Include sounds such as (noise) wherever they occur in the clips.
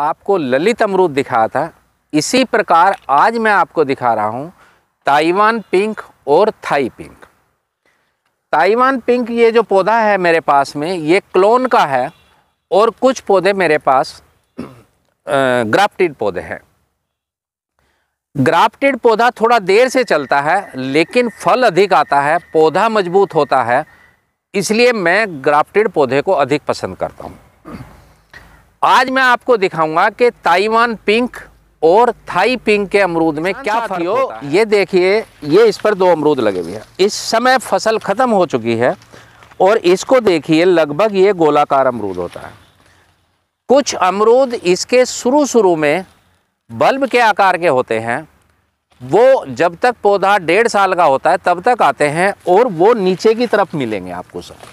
आपको ललित अमरूद दिखाया था इसी प्रकार आज मैं आपको दिखा रहा हूँ ताइवान पिंक और थाई पिंक ताइवान पिंक ये जो पौधा है मेरे पास में ये क्लोन का है और कुछ पौधे मेरे पास ग्राफ्टेड पौधे हैं ग्राफ्टेड पौधा थोड़ा देर से चलता है लेकिन फल अधिक आता है पौधा मजबूत होता है इसलिए मैं ग्राफ्टेड पौधे को अधिक पसंद करता हूँ आज मैं आपको दिखाऊंगा कि ताइवान पिंक और थाई पिंक के अमरूद में क्या फर्क होता है ये देखिए ये इस पर दो अमरूद लगे हुए हैं इस समय फसल ख़त्म हो चुकी है और इसको देखिए लगभग ये गोलाकार अमरूद होता है कुछ अमरूद इसके शुरू शुरू में बल्ब के आकार के होते हैं वो जब तक पौधा डेढ़ साल का होता है तब तक आते हैं और वो नीचे की तरफ मिलेंगे आपको सब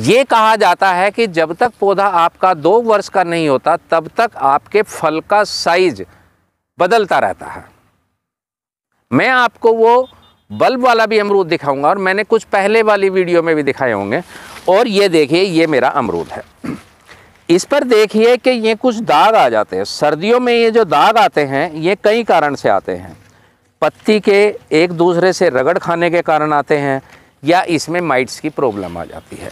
ये कहा जाता है कि जब तक पौधा आपका दो वर्ष का नहीं होता तब तक आपके फल का साइज बदलता रहता है मैं आपको वो बल्ब वाला भी अमरूद दिखाऊंगा और मैंने कुछ पहले वाली वीडियो में भी दिखाए होंगे और ये देखिए ये मेरा अमरूद है इस पर देखिए कि ये कुछ दाग आ जाते हैं सर्दियों में ये जो दाग आते हैं ये कई कारण से आते हैं पत्ती के एक दूसरे से रगड़ खाने के कारण आते हैं या इसमें माइट्स की प्रॉब्लम आ जाती है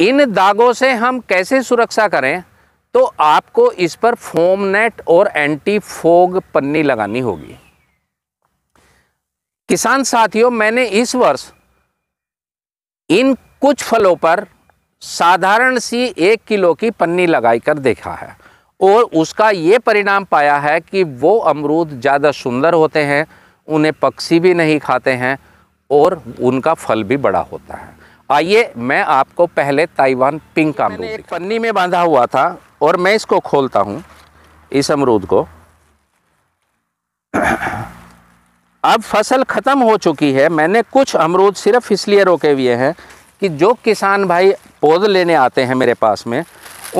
इन दागों से हम कैसे सुरक्षा करें तो आपको इस पर फोम नेट और एंटी फोग पन्नी लगानी होगी किसान साथियों मैंने इस वर्ष इन कुछ फलों पर साधारण सी एक किलो की पन्नी लगाई कर देखा है और उसका ये परिणाम पाया है कि वो अमरूद ज़्यादा सुंदर होते हैं उन्हें पक्षी भी नहीं खाते हैं और उनका फल भी बड़ा होता है आइए मैं आपको पहले ताइवान पिंक का एक पन्नी में बांधा हुआ था और मैं इसको खोलता हूँ इस अमरूद को अब फसल ख़त्म हो चुकी है मैंने कुछ अमरूद सिर्फ इसलिए रोके हुए हैं कि जो किसान भाई पौध लेने आते हैं मेरे पास में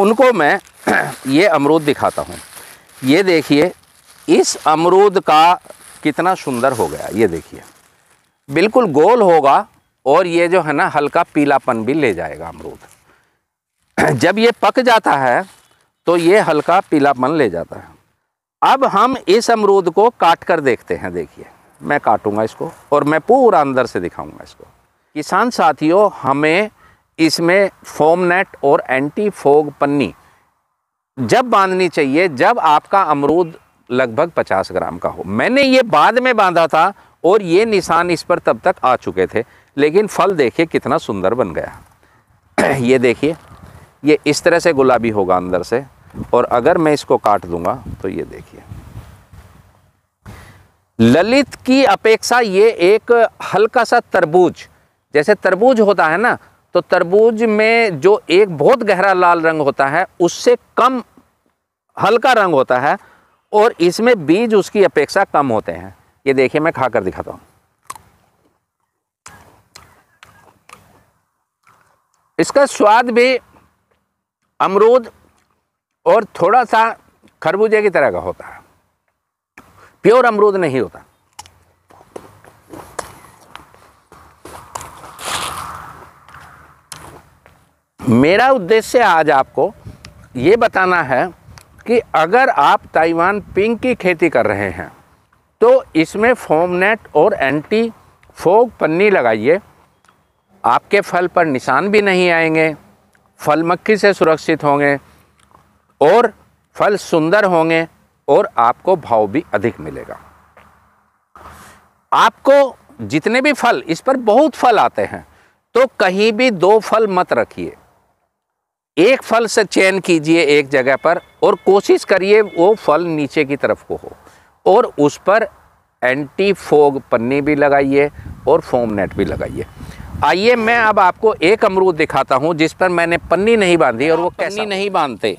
उनको मैं (clears throat) ये अमरूद दिखाता हूँ ये देखिए इस अमरूद का कितना सुंदर हो गया ये देखिए बिल्कुल गोल होगा और ये जो है ना हल्का पीलापन भी ले जाएगा अमरूद (clears throat) जब ये पक जाता है तो ये हल्का पीलापन ले जाता है अब हम इस अमरूद को काट कर देखते हैं देखिए मैं काटूंगा इसको और मैं पूरा अंदर से दिखाऊंगा इसको किसान साथियों हमें इसमें फोम नेट और एंटी फोग पन्नी जब बांधनी चाहिए जब आपका अमरूद लगभग 50 ग्राम का हो मैंने ये बाद में बांधा था और ये निशान इस पर तब तक आ चुके थे लेकिन फल देखिए कितना सुंदर बन गया (clears throat) ये देखिए ये इस तरह से गुलाबी होगा अंदर से और अगर मैं इसको काट दूंगा तो ये देखिए ललित की अपेक्षा ये एक हल्का सा तरबूज जैसे तरबूज होता है ना तो तरबूज में जो एक बहुत गहरा लाल रंग होता है उससे कम हल्का रंग होता है और इसमें बीज उसकी अपेक्षा कम होते हैं ये देखिए मैं खाकर दिखाता हूँ इसका स्वाद भी अमरूद और थोड़ा सा खरबूजे की तरह का होता है प्योर अमरूद नहीं होता मेरा उद्देश्य आज आपको ये बताना है कि अगर आप ताइवान पिंक की खेती कर रहे हैं तो इसमें फोमनेट और एंटी फोग पन्नी लगाइए आपके फल पर निशान भी नहीं आएंगे फल मक्खी से सुरक्षित होंगे और फल सुंदर होंगे और आपको भाव भी अधिक मिलेगा आपको जितने भी फल इस पर बहुत फल आते हैं तो कहीं भी दो फल मत रखिए एक फल से चयन कीजिए एक जगह पर और कोशिश करिए वो फल नीचे की तरफ को हो और उस पर एंटी फोग पन्नी भी लगाइए और फोम नेट भी लगाइए आइए मैं अब आपको एक अमरूद दिखाता हूँ जिस पर मैंने पन्नी नहीं बांधी और वो पन्नी नहीं बांधते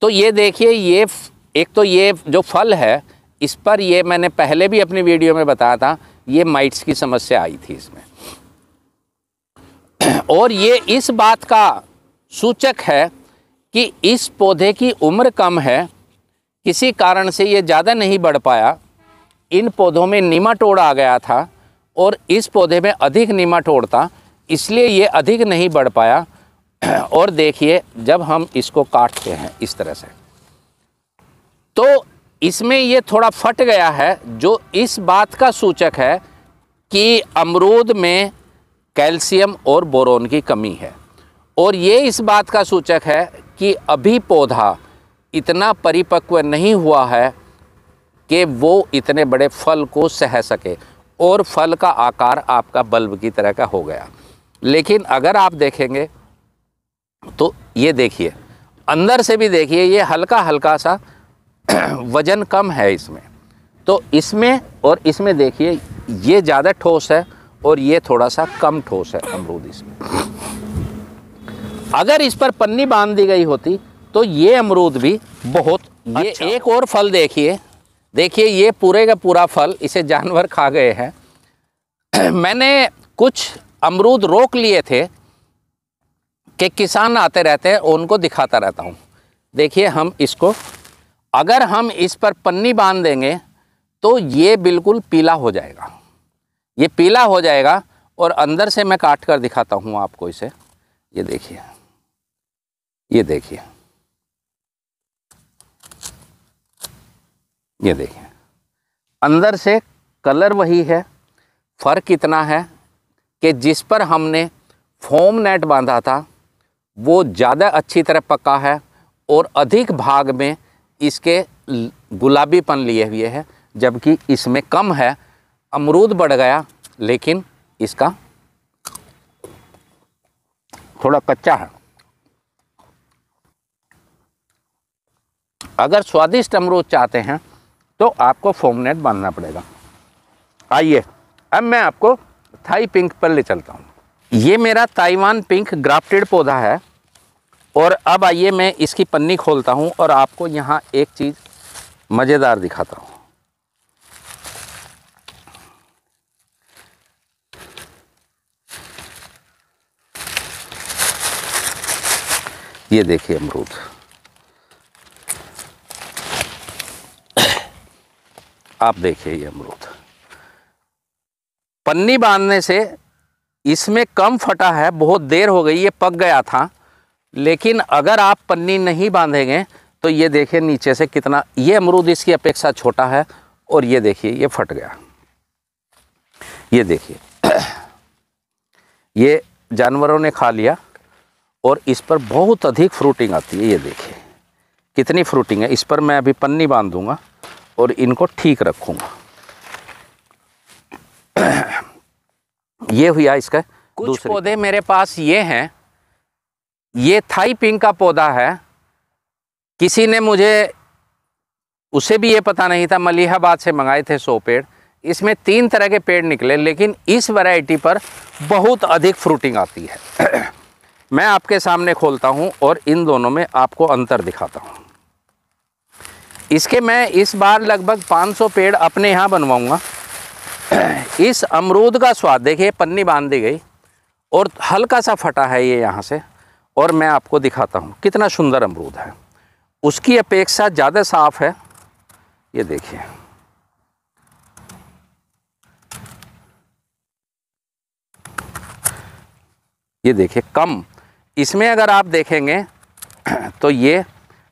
तो ये देखिए ये एक तो ये जो फल है इस पर ये मैंने पहले भी अपनी वीडियो में बताया था ये माइट्स की समस्या आई थी इसमें (clears throat) और ये इस बात का सूचक है कि इस पौधे की उम्र कम है किसी कारण से ये ज़्यादा नहीं बढ़ पाया इन पौधों में नीमाटोड़ आ गया था और इस पौधे में अधिक नीमाटोड था इसलिए ये अधिक नहीं बढ़ पाया (clears throat) और देखिए जब हम इसको काटते हैं इस तरह से तो इसमें ये थोड़ा फट गया है जो इस बात का सूचक है कि अमरूद में कैल्शियम और बोरोन की कमी है और ये इस बात का सूचक है कि अभी पौधा इतना परिपक्व नहीं हुआ है कि वो इतने बड़े फल को सह सके और फल का आकार आपका बल्ब की तरह का हो गया लेकिन अगर आप देखेंगे तो ये देखिए अंदर से भी देखिए ये हल्का हल्का सा (clears throat) वज़न कम है इसमें तो इसमें और इसमें देखिए ये ज़्यादा ठोस है और ये थोड़ा सा कम ठोस है अमरूद इसमें अगर इस पर पन्नी बांध दी गई होती तो ये अमरूद भी बहुत ये अच्छा। एक और फल देखिए देखिए ये पूरे का पूरा फल इसे जानवर खा गए हैं (clears throat) मैंने कुछ अमरूद रोक लिए थे कि किसान आते रहते हैं उनको दिखाता रहता हूँ देखिए हम इसको अगर हम इस पर पन्नी बांध देंगे तो ये बिल्कुल पीला हो जाएगा ये पीला हो जाएगा और अंदर से मैं काट कर दिखाता हूँ आपको इसे ये देखिए ये देखिए ये देखें अंदर से कलर वही है फ़र्क इतना है कि जिस पर हमने फोम नेट बांधा था वो ज़्यादा अच्छी तरह पका है और अधिक भाग में इसके गुलाबीपन लिए हुए है जबकि इसमें कम है अमरूद बढ़ गया लेकिन इसका थोड़ा कच्चा है अगर स्वादिष्ट अमरूद चाहते हैं तो आपको फोम नेट बांधना पड़ेगा आइए अब मैं आपको थाई पिंक पर ले चलता हूँ ये मेरा ताइवान पिंक ग्राफ्टेड पौधा है और अब आइए मैं इसकी पन्नी खोलता हूँ और आपको यहाँ एक चीज़ मज़ेदार दिखाता हूँ ये देखिए अमरूद आप देखिए ये अमरूद पन्नी बांधने से इसमें कम फटा है बहुत देर हो गई ये पक गया था लेकिन अगर आप पन्नी नहीं बांधेंगे तो ये देखिए नीचे से कितना ये अमरूद इसकी अपेक्षा छोटा है और ये देखिए ये फट गया ये देखिए ये जानवरों ने खा लिया और इस पर बहुत अधिक फ्रूटिंग आती है ये देखिए कितनी फ्रूटिंग है इस पर मैं अभी पन्नी बांध दूंगा और इनको ठीक रखूंगा ये हुआ इसका कुछ पौधे मेरे पास ये हैं ये थाई पिंक का पौधा है किसी ने मुझे उसे भी ये पता नहीं था मलिहाबाद से मंगाए थे सौ पेड़ इसमें तीन तरह के पेड़ निकले लेकिन इस वैरायटी पर बहुत अधिक फ्रूटिंग आती है (clears throat) मैं आपके सामने खोलता हूं और इन दोनों में आपको अंतर दिखाता हूँ इसके मैं इस बार लगभग 500 पेड़ अपने यहाँ बनवाऊँगा इस अमरूद का स्वाद देखिए पन्नी बांध दी गई और हल्का सा फटा है ये यहाँ से और मैं आपको दिखाता हूँ कितना सुंदर अमरूद है उसकी अपेक्षा ज़्यादा साफ़ है ये देखिए ये देखिए कम इसमें अगर आप देखेंगे तो ये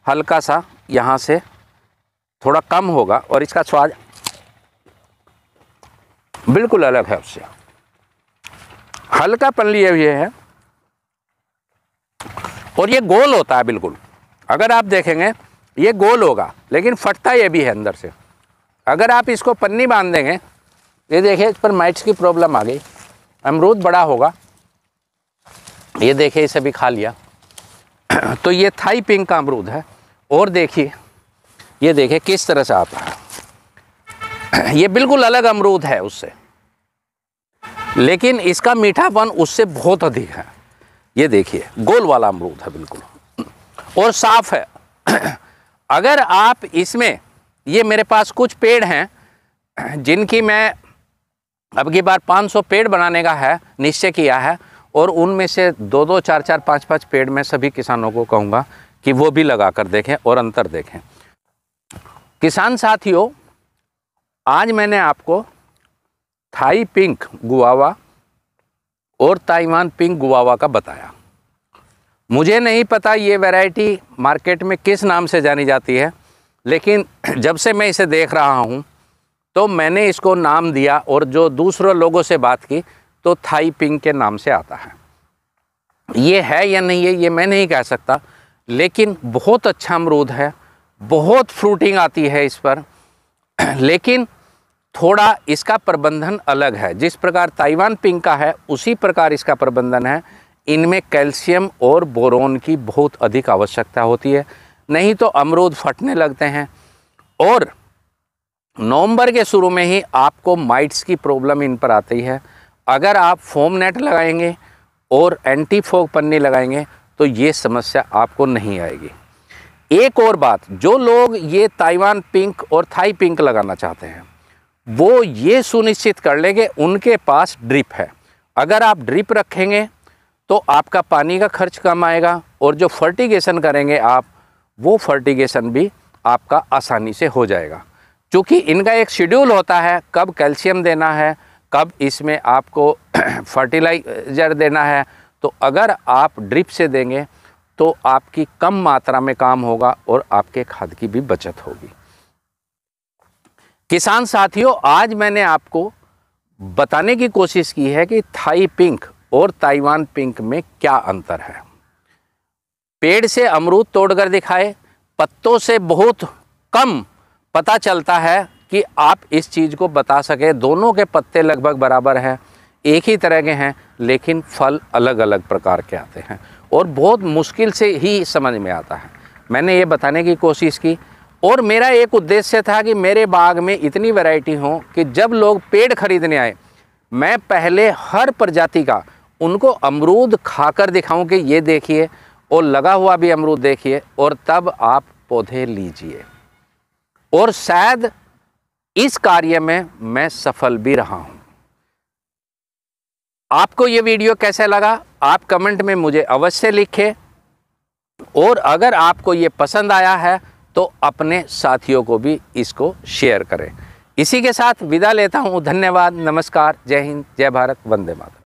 हल्का सा यहाँ से थोड़ा कम होगा और इसका स्वाद बिल्कुल अलग है उससे पन लिए हुए है और ये गोल होता है बिल्कुल अगर आप देखेंगे ये गोल होगा लेकिन फटता ये भी है अंदर से अगर आप इसको पन्नी बांध देंगे ये देखिए इस पर माइट्स की प्रॉब्लम आ गई अमरूद बड़ा होगा ये देखिए इसे भी खा लिया (clears throat) तो ये थाई पिंक का अमरूद है और देखिए ये देखें किस तरह से आता है ये बिल्कुल अलग अमरूद है उससे लेकिन इसका मीठापन उससे बहुत अधिक है ये देखिए गोल वाला अमरूद है बिल्कुल और साफ़ है अगर आप इसमें ये मेरे पास कुछ पेड़ हैं जिनकी मैं अब की बार 500 पेड़ बनाने का है निश्चय किया है और उनमें से दो दो चार चार पाँच पाँच पेड़ मैं सभी किसानों को कहूँगा कि वो भी लगा कर देखें और अंतर देखें किसान साथियों आज मैंने आपको थाई पिंक गुआवा और ताइवान पिंक गुआवा का बताया मुझे नहीं पता ये वैरायटी मार्केट में किस नाम से जानी जाती है लेकिन (clears throat) जब से मैं इसे देख रहा हूँ तो मैंने इसको नाम दिया और जो दूसरों लोगों से बात की तो थाई पिंक के नाम से आता है ये है या नहीं है ये मैं नहीं कह सकता लेकिन बहुत अच्छा अमरूद है बहुत फ्रूटिंग आती है इस पर (clears throat) लेकिन थोड़ा इसका प्रबंधन अलग है जिस प्रकार ताइवान पिंक का है उसी प्रकार इसका प्रबंधन है इनमें कैल्शियम और बोरोन की बहुत अधिक आवश्यकता होती है नहीं तो अमरूद फटने लगते हैं और नवंबर के शुरू में ही आपको माइट्स की प्रॉब्लम इन पर आती है अगर आप फोम नेट लगाएंगे और एंटी फोग पन्नी लगाएंगे तो ये समस्या आपको नहीं आएगी एक और बात जो लोग ये ताइवान पिंक और थाई पिंक लगाना चाहते हैं वो ये सुनिश्चित कर लेंगे उनके पास ड्रिप है अगर आप ड्रिप रखेंगे तो आपका पानी का खर्च कम आएगा और जो फर्टिगेशन करेंगे आप वो फर्टिगेशन भी आपका आसानी से हो जाएगा क्योंकि इनका एक शेड्यूल होता है कब कैल्शियम देना है कब इसमें आपको (clears throat) फर्टिलाइजर देना है तो अगर आप ड्रिप से देंगे तो आपकी कम मात्रा में काम होगा और आपके खाद की भी बचत होगी किसान साथियों आज मैंने आपको बताने की कोशिश की है कि थाई पिंक और ताइवान पिंक में क्या अंतर है पेड़ से अमरूद तोड़कर दिखाए पत्तों से बहुत कम पता चलता है कि आप इस चीज़ को बता सके दोनों के पत्ते लगभग बराबर हैं एक ही तरह के हैं लेकिन फल अलग अलग प्रकार के आते हैं और बहुत मुश्किल से ही समझ में आता है मैंने ये बताने की कोशिश की और मेरा एक उद्देश्य था कि मेरे बाग में इतनी वैरायटी हो कि जब लोग पेड़ खरीदने आए मैं पहले हर प्रजाति का उनको अमरूद खाकर दिखाऊं कि ये देखिए और लगा हुआ भी अमरूद देखिए और तब आप पौधे लीजिए और शायद इस कार्य में मैं सफल भी रहा हूँ आपको ये वीडियो कैसे लगा आप कमेंट में मुझे अवश्य लिखें और अगर आपको ये पसंद आया है तो अपने साथियों को भी इसको शेयर करें इसी के साथ विदा लेता हूँ धन्यवाद नमस्कार जय हिंद जय भारत वंदे मातरम